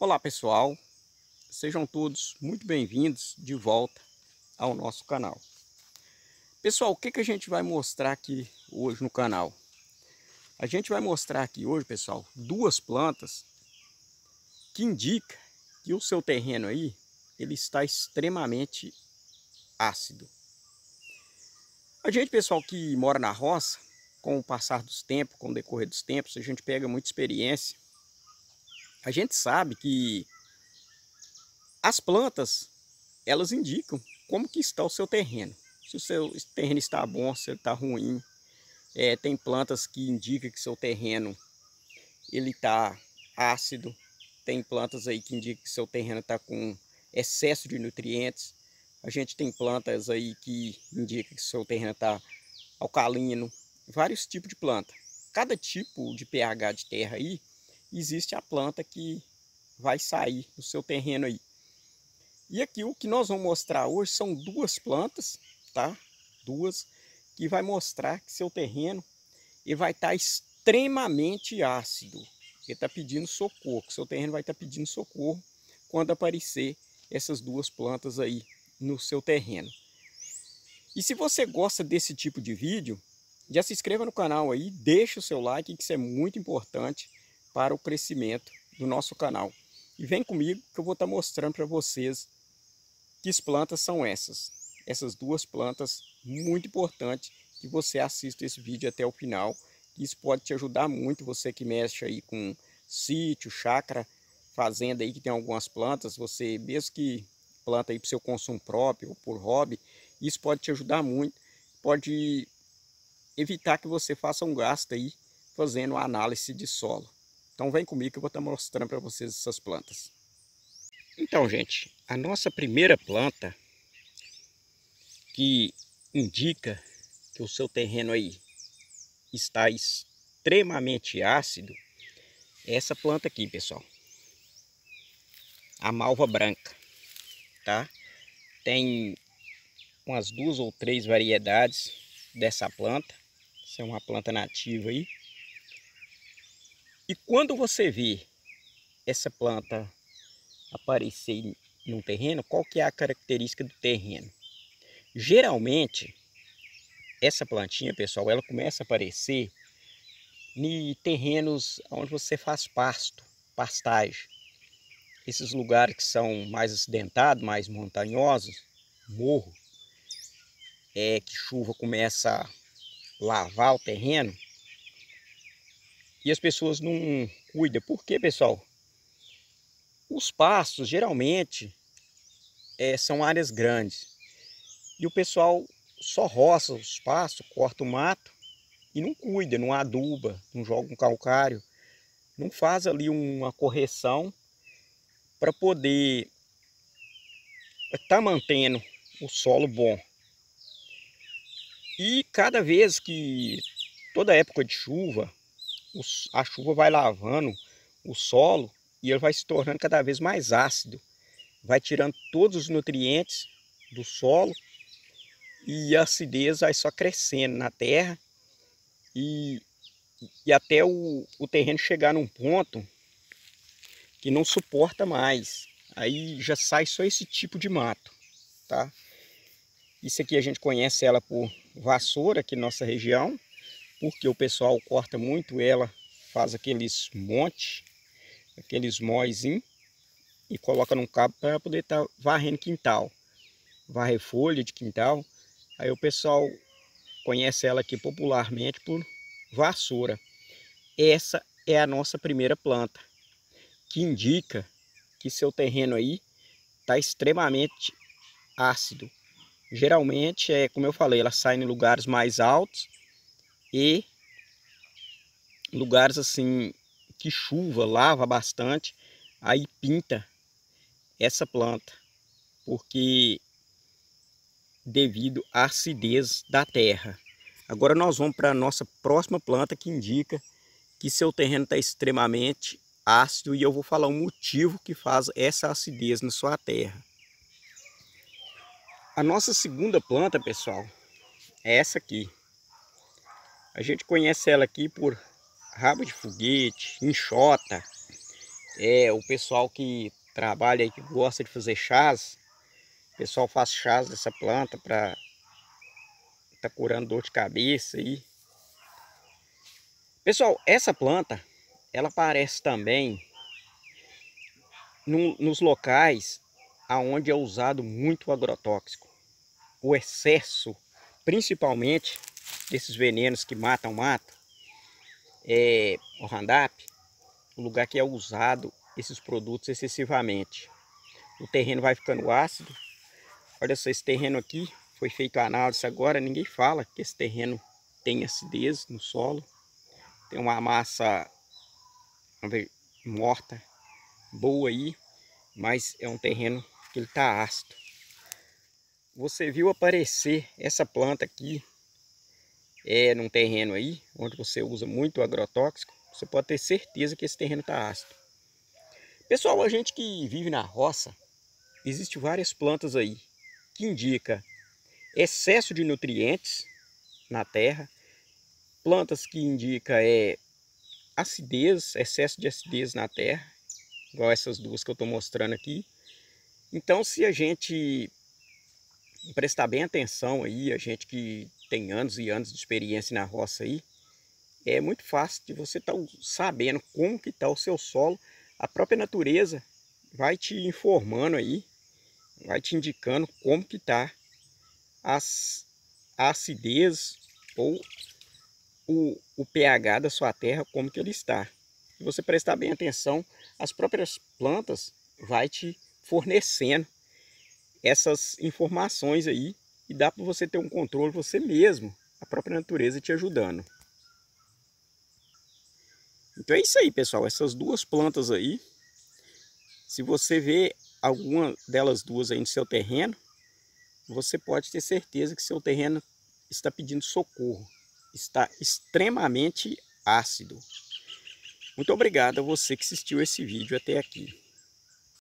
Olá pessoal, sejam todos muito bem-vindos de volta ao nosso canal. Pessoal, o que, que a gente vai mostrar aqui hoje no canal? A gente vai mostrar aqui hoje, pessoal, duas plantas que indicam que o seu terreno aí, ele está extremamente ácido. A gente, pessoal, que mora na roça, com o passar dos tempos, com o decorrer dos tempos, a gente pega muita experiência a gente sabe que as plantas, elas indicam como que está o seu terreno. Se o seu terreno está bom, se ele está ruim. É, tem plantas que indicam que seu terreno ele está ácido. Tem plantas aí que indicam que seu terreno está com excesso de nutrientes. A gente tem plantas aí que indicam que seu terreno está alcalino. Vários tipos de planta. Cada tipo de pH de terra aí existe a planta que vai sair do seu terreno aí. E aqui o que nós vamos mostrar hoje são duas plantas, tá? Duas, que vai mostrar que seu terreno ele vai estar tá extremamente ácido. Ele está pedindo socorro, seu terreno vai estar tá pedindo socorro quando aparecer essas duas plantas aí no seu terreno. E se você gosta desse tipo de vídeo, já se inscreva no canal aí, deixa o seu like que isso é muito importante para o crescimento do nosso canal. E vem comigo que eu vou estar tá mostrando para vocês que plantas são essas. Essas duas plantas muito importantes que você assista esse vídeo até o final. Isso pode te ajudar muito, você que mexe aí com sítio, chácara, fazenda aí que tem algumas plantas, você mesmo que planta aí para o seu consumo próprio ou por hobby, isso pode te ajudar muito, pode evitar que você faça um gasto aí fazendo análise de solo. Então vem comigo que eu vou estar mostrando para vocês essas plantas. Então, gente, a nossa primeira planta que indica que o seu terreno aí está extremamente ácido é essa planta aqui, pessoal. A malva branca, tá? Tem umas duas ou três variedades dessa planta. Essa é uma planta nativa aí. E quando você vê essa planta aparecer um terreno, qual que é a característica do terreno? Geralmente, essa plantinha, pessoal, ela começa a aparecer em terrenos onde você faz pasto, pastagem. Esses lugares que são mais acidentados, mais montanhosos, morro, é que chuva começa a lavar o terreno, e as pessoas não cuidam. Por quê, pessoal? Os pastos geralmente é, são áreas grandes e o pessoal só roça os pastos, corta o mato e não cuida, não aduba, não joga um calcário, não faz ali uma correção para poder estar é, tá mantendo o solo bom. E cada vez que toda época de chuva os, a chuva vai lavando o solo e ele vai se tornando cada vez mais ácido. Vai tirando todos os nutrientes do solo e a acidez vai só crescendo na terra e, e até o, o terreno chegar num ponto que não suporta mais. Aí já sai só esse tipo de mato, tá? Isso aqui a gente conhece ela por vassoura aqui na é nossa região porque o pessoal corta muito ela, faz aqueles montes, aqueles moizinhos e coloca num cabo para poder estar tá varrendo quintal, varre folha de quintal. Aí o pessoal conhece ela aqui popularmente por vassoura. Essa é a nossa primeira planta, que indica que seu terreno aí está extremamente ácido. Geralmente, é como eu falei, ela sai em lugares mais altos e lugares assim que chuva, lava bastante, aí pinta essa planta, porque devido à acidez da terra. Agora nós vamos para a nossa próxima planta que indica que seu terreno está extremamente ácido e eu vou falar o motivo que faz essa acidez na sua terra. A nossa segunda planta, pessoal, é essa aqui. A gente conhece ela aqui por rabo de foguete, enxota. É, o pessoal que trabalha e que gosta de fazer chás, o pessoal faz chás dessa planta para tá curando dor de cabeça aí. Pessoal, essa planta, ela aparece também no, nos locais aonde é usado muito agrotóxico. O excesso, principalmente desses venenos que matam mato, é, o randap, o lugar que é usado esses produtos excessivamente. O terreno vai ficando ácido. Olha só esse terreno aqui, foi feito a análise agora, ninguém fala que esse terreno tem acidez no solo. Tem uma massa ver, morta boa aí, mas é um terreno que ele está ácido. Você viu aparecer essa planta aqui é, num terreno aí, onde você usa muito agrotóxico, você pode ter certeza que esse terreno está ácido. Pessoal, a gente que vive na roça, existe várias plantas aí que indica excesso de nutrientes na terra, plantas que indicam é acidez, excesso de acidez na terra, igual essas duas que eu estou mostrando aqui. Então, se a gente prestar bem atenção aí, a gente que tem anos e anos de experiência na roça aí, é muito fácil de você estar tá sabendo como que está o seu solo. A própria natureza vai te informando aí, vai te indicando como que está as, a acidez ou o, o pH da sua terra, como que ele está. Se você prestar bem atenção, as próprias plantas vai te fornecendo essas informações aí e dá para você ter um controle você mesmo, a própria natureza te ajudando. Então é isso aí, pessoal. Essas duas plantas aí, se você vê alguma delas duas aí no seu terreno, você pode ter certeza que seu terreno está pedindo socorro. Está extremamente ácido. Muito obrigado a você que assistiu esse vídeo até aqui.